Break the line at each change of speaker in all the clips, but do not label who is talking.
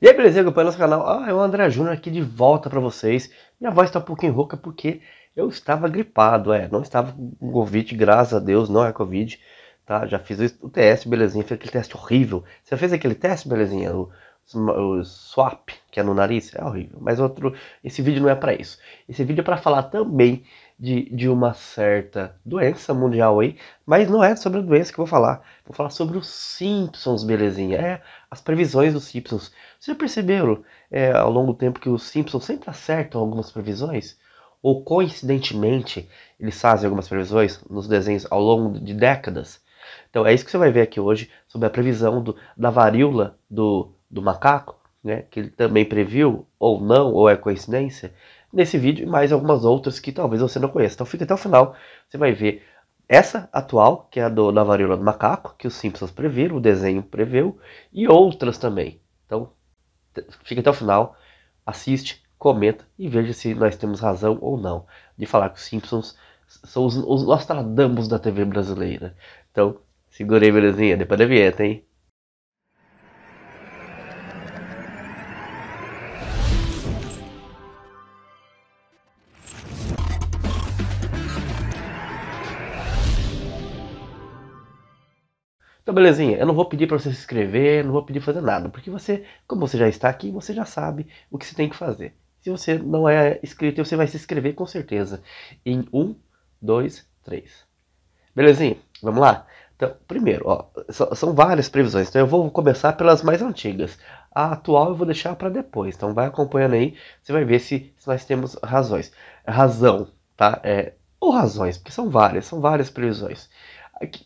E aí, beleza? Acompanha nosso canal. Ah, é o André Júnior aqui de volta para vocês. Minha voz tá um pouquinho rouca porque eu estava gripado, é. Não estava com Covid, graças a Deus, não é Covid, tá? Já fiz o teste, belezinha. Fiz aquele teste horrível. Você fez aquele teste, belezinha? O, o swap, que é no nariz? É horrível. Mas outro, esse vídeo não é para isso. Esse vídeo é para falar também de, de uma certa doença mundial aí, mas não é sobre a doença que eu vou falar. Vou falar sobre os Simpsons, belezinha. É. é as previsões dos Simpsons. Vocês já perceberam é, ao longo do tempo que os Simpsons sempre acertam algumas previsões? Ou coincidentemente, eles fazem algumas previsões nos desenhos ao longo de décadas? Então é isso que você vai ver aqui hoje sobre a previsão do, da varíola do, do macaco, né? Que ele também previu, ou não, ou é coincidência nesse vídeo e mais algumas outras que talvez você não conheça. Então fica até o final, você vai ver essa atual, que é a do, da varíola do macaco, que os Simpsons previram, o desenho preveu, e outras também. Então fica até o final, assiste, comenta e veja se nós temos razão ou não de falar que os Simpsons são os, os Nostradamus da TV brasileira. Então, segurei, belezinha, depois da vinheta, hein? belezinha, eu não vou pedir para você se inscrever, não vou pedir fazer nada, porque você, como você já está aqui, você já sabe o que você tem que fazer. Se você não é inscrito, você vai se inscrever com certeza. Em um, dois, três. Belezinha? Vamos lá? Então, primeiro, ó, são várias previsões, então eu vou começar pelas mais antigas. A atual eu vou deixar para depois, então vai acompanhando aí, você vai ver se, se nós temos razões. Razão, tá? É, ou razões, porque são várias, são várias previsões.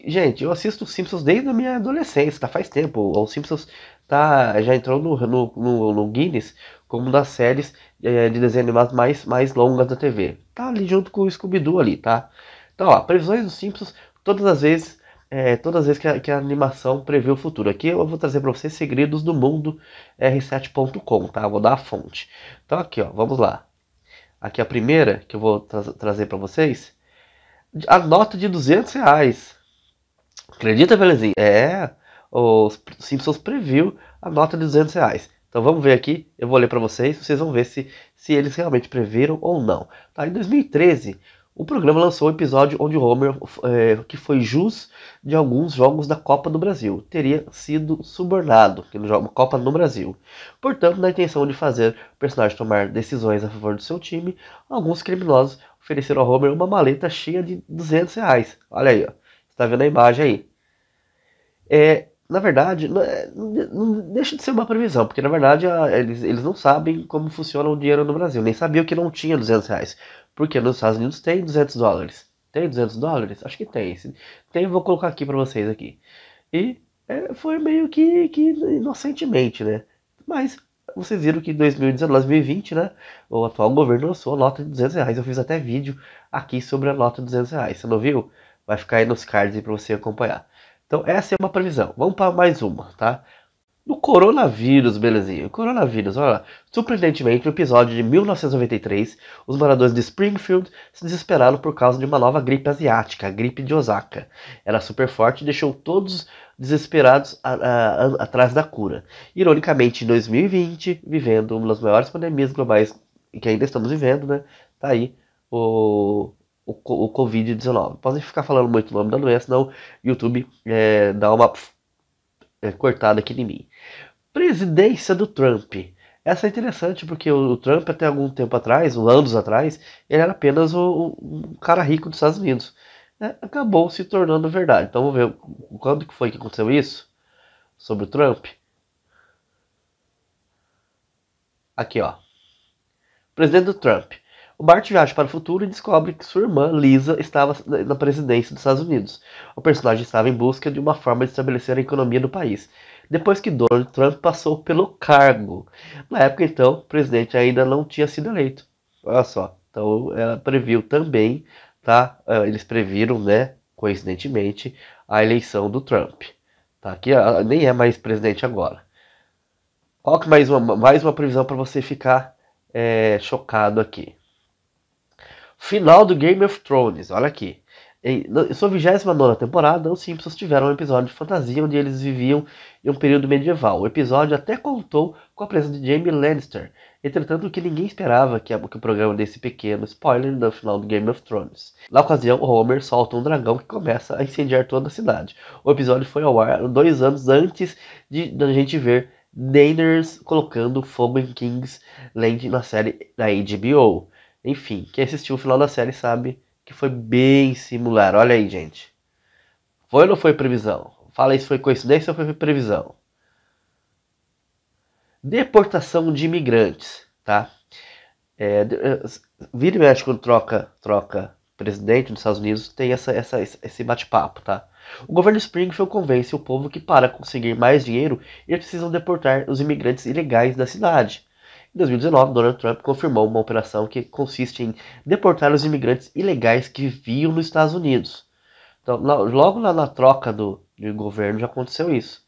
Gente, eu assisto os Simpsons desde a minha adolescência, tá? Faz tempo. Os Simpsons tá, já entrou no, no, no, no Guinness como das séries é, de desenho animado mais, mais longas da TV. Tá ali junto com o Scooby-Doo ali, tá? Então, ó, previsões dos Simpsons todas as vezes é, todas as vezes que a, que a, animação prevê o futuro. Aqui eu vou trazer para vocês segredos do mundo r7.com, tá? vou dar a fonte. Então aqui, ó, vamos lá. Aqui a primeira que eu vou tra trazer para vocês, a nota de 200 reais. Acredita, Belezinha? É, os Simpsons previu a nota de 200 reais. Então vamos ver aqui, eu vou ler para vocês, vocês vão ver se, se eles realmente previram ou não. Tá, em 2013, o programa lançou um episódio onde Homer, é, que foi jus de alguns jogos da Copa do Brasil, teria sido subornado, que jogo joga uma Copa no Brasil. Portanto, na intenção de fazer o personagem tomar decisões a favor do seu time, alguns criminosos ofereceram a Homer uma maleta cheia de 200 reais. Olha aí, ó. está vendo a imagem aí? é, na verdade, é, não, deixa de ser uma previsão, porque na verdade eles, eles não sabem como funciona o dinheiro no Brasil, nem sabiam que não tinha 200 reais, porque nos Estados Unidos tem 200 dólares. Tem 200 dólares? Acho que tem. Tem, vou colocar aqui para vocês aqui. E é, foi meio que, que inocentemente, né? Mas vocês viram que em 2019, 2020, né? O atual governo lançou a nota de 200 reais. Eu fiz até vídeo aqui sobre a nota de 200 reais. Você não viu? Vai ficar aí nos cards para você acompanhar. Então essa é uma previsão. Vamos para mais uma, tá? No coronavírus, belezinha. coronavírus, olha lá. Surpreendentemente, no episódio de 1993, os moradores de Springfield se desesperaram por causa de uma nova gripe asiática, a gripe de Osaka. Era super forte e deixou todos desesperados a, a, a, atrás da cura. Ironicamente, em 2020, vivendo uma das maiores pandemias globais que ainda estamos vivendo, né? Tá aí o, o, o Covid-19. Podem ficar falando muito o nome da doença, não. YouTube é, dá uma é, cortada aqui em mim. Presidência do Trump. Essa é interessante porque o Trump, até algum tempo atrás, anos atrás, ele era apenas o, um cara rico dos Estados Unidos. É, acabou se tornando verdade. Então vamos ver quando que foi que aconteceu isso sobre o Trump. Aqui ó. Presidente do Trump. Bart viaja para o futuro e descobre que sua irmã, Lisa, estava na presidência dos Estados Unidos. O personagem estava em busca de uma forma de estabelecer a economia do país, depois que Donald Trump passou pelo cargo. Na época, então, o presidente ainda não tinha sido eleito. Olha só, então ela previu também, tá? Ah, eles previram, né, coincidentemente, a eleição do Trump. Tá? Que nem é mais presidente agora. Coloque mais uma, mais uma previsão para você ficar é, chocado aqui. Final do Game of Thrones, olha aqui. Em sua 29 temporada, os Simpsons tiveram um episódio de fantasia onde eles viviam em um período medieval. O episódio até contou com a presença de Jamie Lannister. Entretanto, o que ninguém esperava que, que o programa desse pequeno spoiler no final do Game of Thrones. Na ocasião, Homer solta um dragão que começa a incendiar toda a cidade. O episódio foi ao ar dois anos antes de da gente ver Daenerys colocando fogo em King's Landing na série da HBO. Enfim, quem assistiu o final da série sabe que foi bem similar. Olha aí, gente. Foi ou não foi previsão? Fala isso foi coincidência ou foi previsão? Deportação de imigrantes, tá? É, é vira e mexe quando troca, troca presidente dos Estados Unidos, tem essa, essa esse bate-papo, tá? O governo Springfield convence o povo que para conseguir mais dinheiro, eles precisam deportar os imigrantes ilegais da cidade. Em 2019, Donald Trump confirmou uma operação que consiste em deportar os imigrantes ilegais que viviam nos Estados Unidos. Então, logo lá na troca do, do governo já aconteceu isso.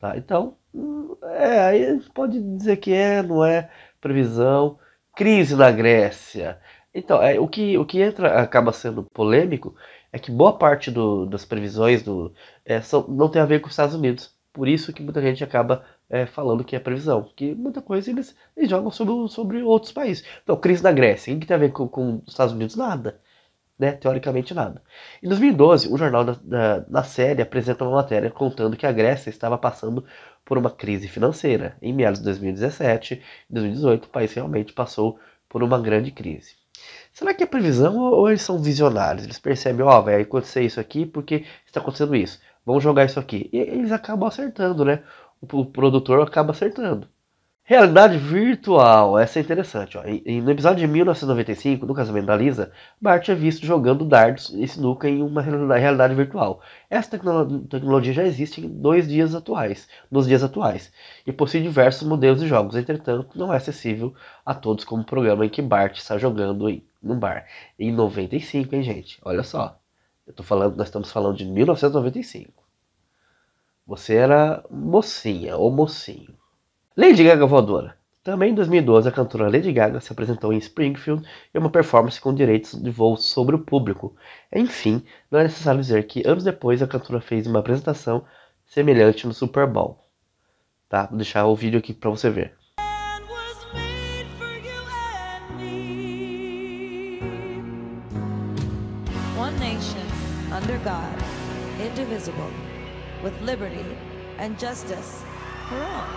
Tá? Então, hum, é, aí pode dizer que é, não é previsão. Crise na Grécia. Então, é, o, que, o que entra acaba sendo polêmico é que boa parte do, das previsões do, é, são, não tem a ver com os Estados Unidos. Por isso que muita gente acaba é, falando que é previsão, porque muita coisa eles, eles jogam sobre, sobre outros países. Então, crise na Grécia, o que tem a ver com, com os Estados Unidos? Nada. Né? Teoricamente, nada. Em 2012, o jornal da, da, da, série apresenta uma matéria contando que a Grécia estava passando por uma crise financeira. Em meados de 2017 2018, o país realmente passou por uma grande crise. Será que é previsão ou eles são visionários? Eles percebem, ó, oh, vai acontecer isso aqui porque está acontecendo isso. Vamos jogar isso aqui. E eles acabam acertando, né? o produtor acaba acertando. Realidade virtual, essa é interessante. Ó. E, no episódio de 1995, no casamento da Lisa, Bart é visto jogando dardos e sinuca em uma realidade virtual. Essa tecno tecnologia já existe em dois dias atuais, nos dias atuais, e possui diversos modelos de jogos, entretanto, não é acessível a todos como o programa em que Bart está jogando em, no bar. Em 95, hein, gente? Olha só. Eu tô falando, nós estamos falando de 1995. Você era mocinha ou mocinho. Lady Gaga voadora. Também em 2012, a cantora Lady Gaga se apresentou em Springfield em uma performance com direitos de voo sobre o público. Enfim, não é necessário dizer que anos depois a cantora fez uma apresentação semelhante no Super Bowl. Tá? Vou deixar o vídeo aqui para você ver. One nation, under God, indivisible with liberty and justice for all.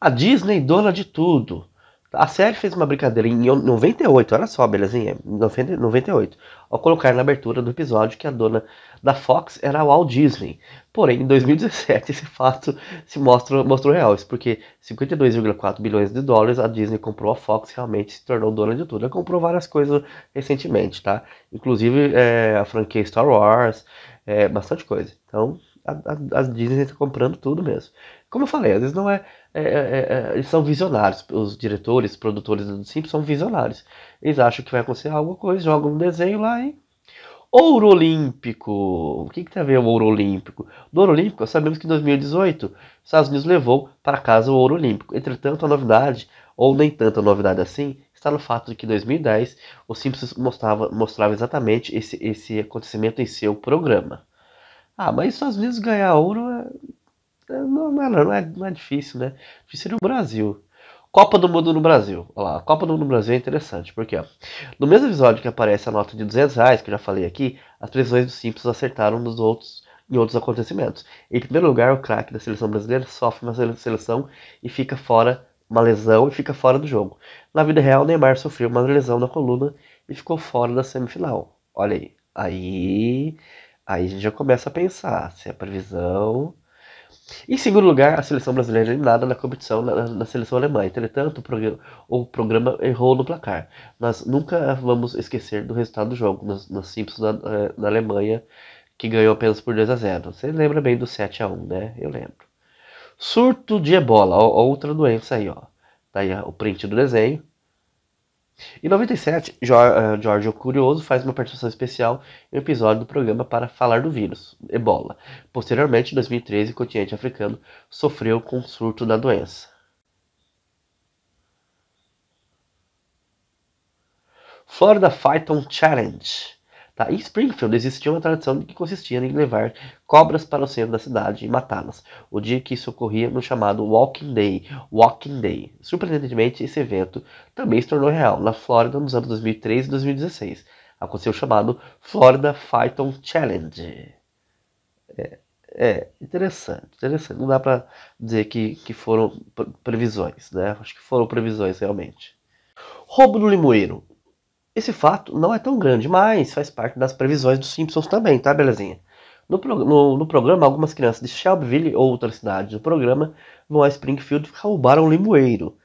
A Disney dona de tudo. A série fez uma brincadeira em 98, olha só, belezinha, 98 ao colocar na abertura do episódio que a dona da Fox era a Walt Disney. Porém, em 2017 esse fato se mostra, mostrou real, porque 52,4 bilhões de dólares a Disney comprou a Fox realmente se tornou dona de tudo. Ela comprou várias coisas recentemente, tá? Inclusive é, a franquia Star Wars, é, bastante coisa. Então, as Disney está comprando tudo mesmo. Como eu falei, às vezes não é, é, é, é, Eles são visionários. Os diretores, produtores do Simpsons são visionários. Eles acham que vai acontecer alguma coisa, jogam um desenho lá e. Ouro Olímpico! O que, que tem a ver o Ouro Olímpico? No Ouro Olímpico, sabemos que em 2018 os Estados Unidos levou para casa o Ouro Olímpico. Entretanto, a novidade, ou nem tanta novidade assim, está no fato de que em 2010 o Simpsons mostrava, mostrava exatamente esse, esse acontecimento em seu programa. Ah, mas isso às vezes ganhar ouro é, é normal, é, não é, não é difícil, né? Difícil no Brasil. Copa do Mundo no Brasil. Olha lá, Copa do Mundo no Brasil é interessante, porque ó, no mesmo episódio que aparece a nota de 200 reais, que eu já falei aqui, as previsões dos simples acertaram nos outros, em outros acontecimentos. Em primeiro lugar, o craque da seleção brasileira sofre uma seleção e fica fora, uma lesão e fica fora do jogo. Na vida real, Neymar sofreu uma lesão na coluna e ficou fora da semifinal. Olha aí. Aí Aí a gente já começa a pensar se a é previsão. Em segundo lugar, a seleção brasileira é eliminada na competição na, na seleção alemã. Entretanto, o programa, o programa, errou no placar. Nós nunca vamos esquecer do resultado do jogo nos, nos Simpsons da, na Alemanha, que ganhou apenas por 2 a 0 Você lembra bem do 7 a 1 né? Eu lembro. Surto de ebola, ó, outra doença aí, ó. Tá aí ó, o print do desenho. Em 97, Jorge o Curioso faz uma participação especial em um episódio do programa para falar do vírus, ebola. Posteriormente, em 2013, o continente africano sofreu com o surto da doença. Florida on Challenge Tá? Em Springfield existia uma tradição que consistia em levar cobras para o centro da cidade e matá-las. O dia que isso ocorria no chamado Walking Day. Walking Day. Surpreendentemente, esse evento também se tornou real na Flórida nos anos 2003 e 2016. Aconteceu o chamado Florida Python Challenge. É, é, interessante, interessante. Não dá para dizer que, que foram previsões, né? Acho que foram previsões realmente. Roubo no limoeiro. Esse fato não é tão grande, mas faz parte das previsões dos Simpsons também, tá, belezinha? No, no, no programa, algumas crianças de Shelbyville ou outras cidades do programa vão a Springfield roubar um limoeiro.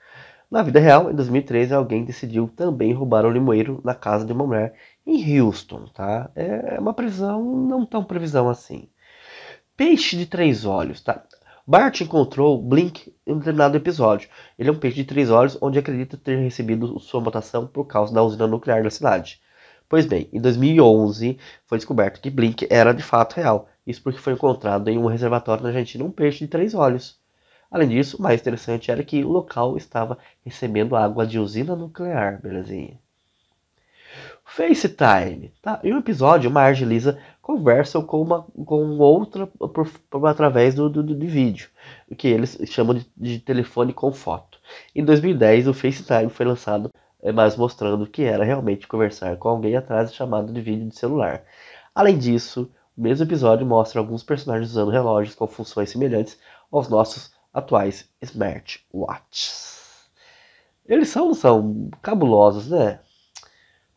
Na vida real, em 2013, alguém decidiu também roubar um limoeiro na casa de uma mulher em Houston, tá? É, é uma previsão, não tão previsão assim. Peixe de três olhos, tá? Bart encontrou Blink em um determinado episódio. Ele é um peixe de três olhos, onde acredita ter recebido sua mutação por causa da usina nuclear da cidade. Pois bem, em 2011 foi descoberto que Blink era de fato real. Isso porque foi encontrado em um reservatório na Argentina um peixe de três olhos. Além disso, o mais interessante era que o local estava recebendo água de usina nuclear, belezinha. FaceTime. Tá? Em um episódio, Marge e Lisa conversam com, uma, com outra por, por, através do, do, de vídeo, o que eles chamam de, de, telefone com foto. Em 2010, o FaceTime foi lançado, eh, mas mostrando que era realmente conversar com alguém atrás de chamada de vídeo de celular. Além disso, o mesmo episódio mostra alguns personagens usando relógios com funções semelhantes aos nossos atuais smartwatches. Eles são, são cabulosos, né?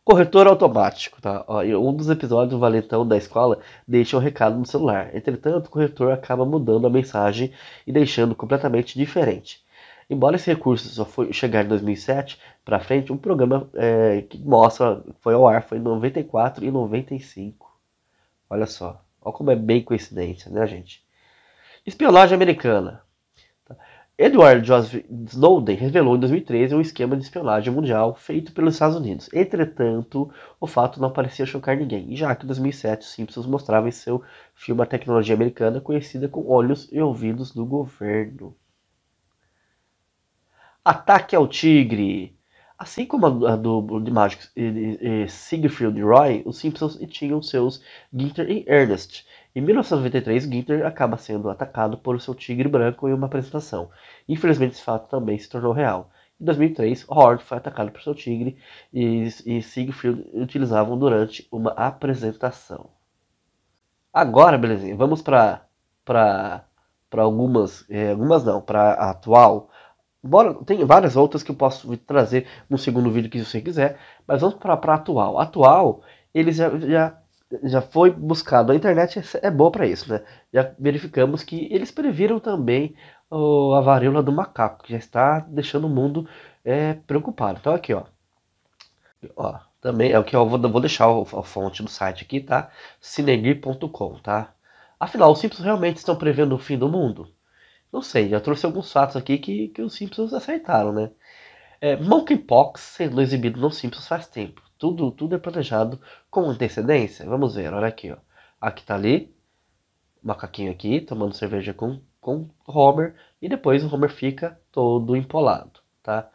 Corretor automático, tá? Ó, um dos episódios do Valentão da escola deixa um recado no celular. Entretanto, o corretor acaba mudando a mensagem e deixando completamente diferente. Embora esse recurso só foi chegar em 2007 para frente, um programa é, que mostra foi ao ar foi em 94 e 95. Olha só, olha como é bem coincidência, né, gente? Espionagem americana. Edward Joseph Snowden revelou em 2013 um esquema de espionagem mundial feito pelos Estados Unidos. Entretanto, o fato não parecia chocar ninguém, já que em 2007 os Simpsons mostrava em seu filme a tecnologia americana conhecida com olhos e ouvidos do governo. Ataque ao Tigre Assim como a do de Magic e, e, e Siegfried Roy, os Simpsons tinham seus Ginter e Ernest, em 1993, Ginter acaba sendo atacado por seu tigre branco em uma apresentação. Infelizmente, esse fato também se tornou real. Em 2003, Horde foi atacado por seu tigre e, e Siegfried utilizavam durante uma apresentação. Agora, belezinha, vamos para para algumas, é, algumas não, para atual. Bora, tem várias outras que eu posso trazer no segundo vídeo que você quiser, mas vamos para atual. Atual, eles já, já já foi buscado. A internet é, é boa para isso, né? Já verificamos que eles previram também o a varíola do macaco, que já está deixando o mundo é, preocupado. Então aqui, ó. ó também é o que eu vou, vou deixar a fonte do site aqui, tá? Sinegui.com, tá? Afinal, os Simpsons realmente estão prevendo o fim do mundo? Não sei, já trouxe alguns fatos aqui que, que os Simpsons acertaram, né? É, Monkeypox sendo exibido nos Simpsons faz tempo. Tudo, tudo é planejado com antecedência. Vamos ver, olha aqui, ó. Aqui tá ali, macaquinho aqui, tomando cerveja com, com Homer, e depois o Homer fica todo empolado, tá?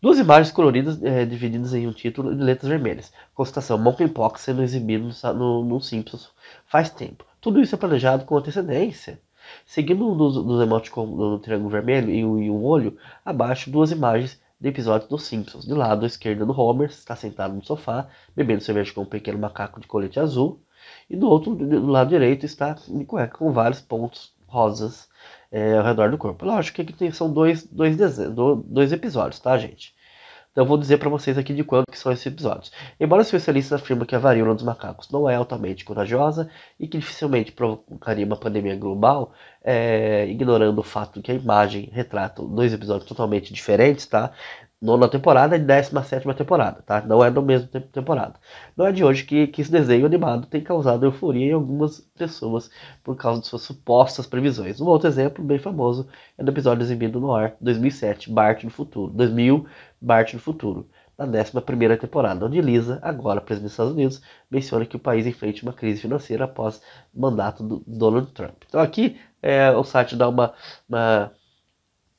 Duas imagens coloridas é, divididas em um título de letras vermelhas. Constatação, Monkeypox sendo exibido no, no, no, Simpsons faz tempo. Tudo isso é planejado com antecedência. Seguindo um dos, dos emoticons do triângulo vermelho e o um, um olho, abaixo duas imagens do episódio dos Simpsons. Do lado esquerdo do Homer está sentado no sofá, bebendo cerveja com um pequeno macaco de colete azul. E do outro, do lado direito, está de cueca com vários pontos rosas é, ao redor do corpo. Lógico que aqui tem, são dois, dois, dois episódios, tá, gente? Então vou dizer para vocês aqui de quando que são esses episódios. Embora os especialistas afirmam que a varíola dos macacos não é altamente corajosa e que dificilmente provocaria uma pandemia global, é, ignorando o fato que a imagem retrata dois episódios totalmente diferentes, tá? Nona temporada e décima sétima temporada, tá? Não é no mesmo tempo temporada. Não é de hoje que, que esse desenho animado tem causado euforia em algumas pessoas por causa de suas supostas previsões. Um outro exemplo bem famoso é do episódio exibido no ar 2007, Bart no Futuro. 2000 Bart no Futuro, na 11 temporada, onde Lisa, agora presidente dos Estados Unidos, menciona que o país enfrenta uma crise financeira após o mandato do Donald Trump. Então aqui é, o site dá uma, uma,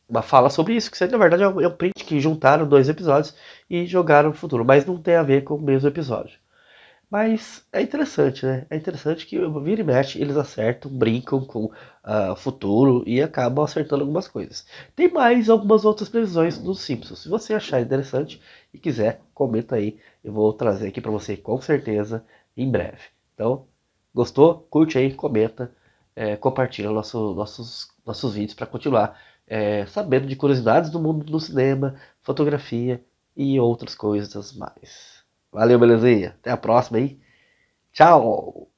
uma, fala sobre isso, que na verdade é um é print que juntaram dois episódios e jogaram no futuro, mas não tem a ver com o mesmo episódio. Mas é interessante, né? É interessante que vira e mexe, eles acertam, brincam com ah, o futuro e acabam acertando algumas coisas. Tem mais algumas outras previsões dos Simpsons. Se você achar interessante e quiser, comenta aí. Eu vou trazer aqui para você com certeza em breve. Então, gostou? Curte aí, comenta, é, compartilha nosso, nossos, nossos vídeos para continuar é, sabendo de curiosidades do mundo do cinema, fotografia e outras coisas mais. Valeu, belezinha. Até a próxima aí. Tchau.